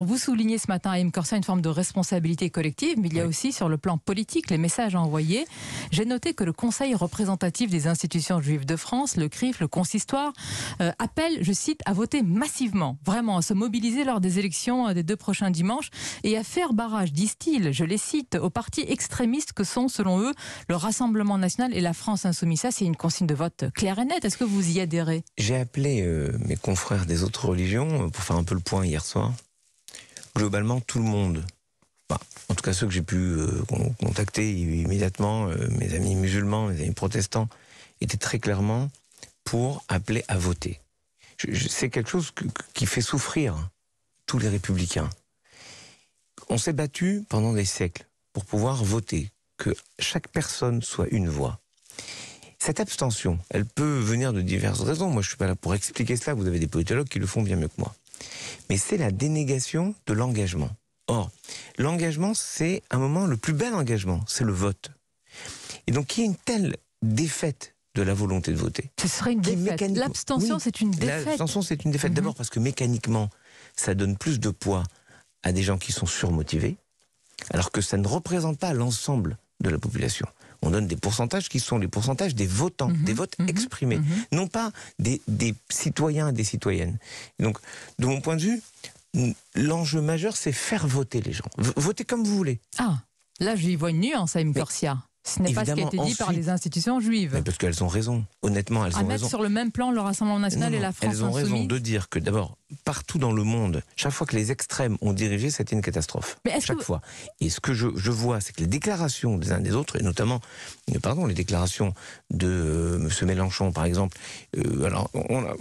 Vous soulignez ce matin à M. une forme de responsabilité collective, mais il y a aussi sur le plan politique les messages envoyés. J'ai noté que le Conseil représentatif des institutions juives de France, le CRIF, le Consistoire, euh, appelle, je cite, à voter massivement, vraiment, à se mobiliser lors des élections euh, des deux prochains dimanches et à faire barrage, disent-ils, je les cite, aux partis extrémistes que sont, selon eux, le Rassemblement national et la France insoumise. Ça, c'est une consigne de vote claire et nette. Est-ce que vous y adhérez J'ai appelé euh, mes confrères des autres religions pour faire un peu le point hier soir globalement tout le monde. en tout cas, ceux que j'ai pu euh, contacter immédiatement, euh, mes amis musulmans, mes amis protestants, étaient très clairement pour appeler à voter. Je, c'est quelque chose qui fait souffrir tous les républicains. On s'est battu pendant des siècles pour pouvoir voter, que chaque personne soit une voix. Cette abstention, elle peut venir de diverses raisons. Moi, je ne suis pas là pour expliquer cela. Vous avez des politologues qui le font bien mieux que moi mais c'est la dénégation de l'engagement. Or, l'engagement, c'est un moment, le plus bel engagement, c'est le vote. Et donc, il y a une telle défaite de la volonté de voter. Ce serait une défaite. L'abstention, c'est une défaite. L'abstention, c'est une défaite. D'abord parce que mécaniquement, ça donne plus de poids à des gens qui sont surmotivés, alors que ça ne représente pas l'ensemble de la population on donne des pourcentages qui sont les pourcentages des votants, mhm. des votes mhm. exprimés, mhm. non pas des, citoyens et des citoyennes. donc, de mon point de vue, l'enjeu majeur, c'est faire voter les gens. voter comme vous voulez. Ah, là, j'y vois une nuance à M. Corsia. Ce n'est pas ce qui a été dit par les institutions juives. Mais parce qu'elles ont raison. Honnêtement, elles à mettre sur le même plan le Rassemblement national et la France Elles ont raison de dire que d'abord, partout dans le monde, chaque fois que les extrêmes ont dirigé, c'était une catastrophe. chaque fois. Et ce que je, vois, c'est que les déclarations des uns des autres, et notamment, euh, pardon, les déclarations de euh, M. Mélenchon, par exemple, euh, alors, on a,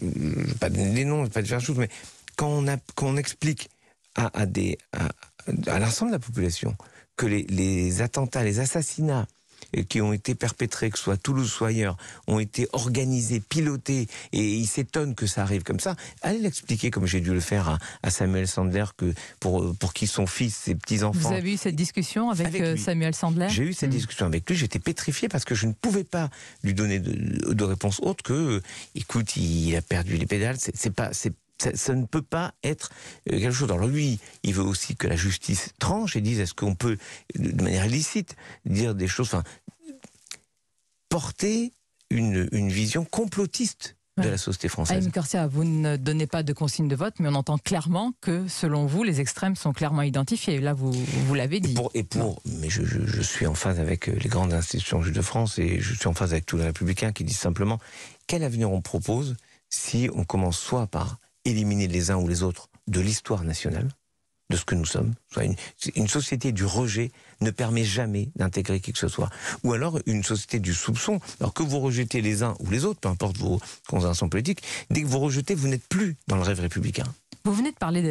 pas des noms, pas faire chose, mais quand on, a, quand on explique à, à, à l'ensemble de la population que les attentats, les assassinats euh, qui ont été perpétrés, que ce soit Toulouse ou ailleurs, ont été organisés, pilotés, et il s'étonne que ça arrive comme ça. Allez l'expliquer comme j'ai dû le faire à, Samuel Sandler, que pour, euh, pour qui son fils, ses petits-enfants. Vous avez eu cette discussion avec, euh, Samuel Sandler J'ai eu cette hmm. discussion avec lui, j'étais pétrifié parce que je ne pouvais pas lui donner de, de réponse autre que, écoute, il a perdu les pédales, c'est pas, ça, ne peut pas être euh, quelque chose. Alors lui, il veut aussi que la justice tranche et dise est-ce qu'on peut, de manière illicite, dire des choses, enfin, porter une, vision complotiste de la société française. Aïm Corsia, vous ne donnez pas de consigne de vote, mais on entend clairement que, selon vous, les extrêmes sont clairement identifiés. Là, vous, vous l'avez dit. Et pour, et pour mais je, je, suis en phase avec euh, les grandes institutions de France et je suis en phase avec tous les républicains qui disent simplement quel avenir on propose si on commence soit par éliminer les uns ou les autres de l'histoire nationale, de ce que nous sommes. Une, une société du rejet ne permet jamais d'intégrer qui que ce soit. Ou alors une société du soupçon. Alors que vous rejetez les uns ou les autres, peu importe vos convictions politiques, dès que vous rejetez, vous n'êtes plus dans le rêve républicain. Vous venez de parler de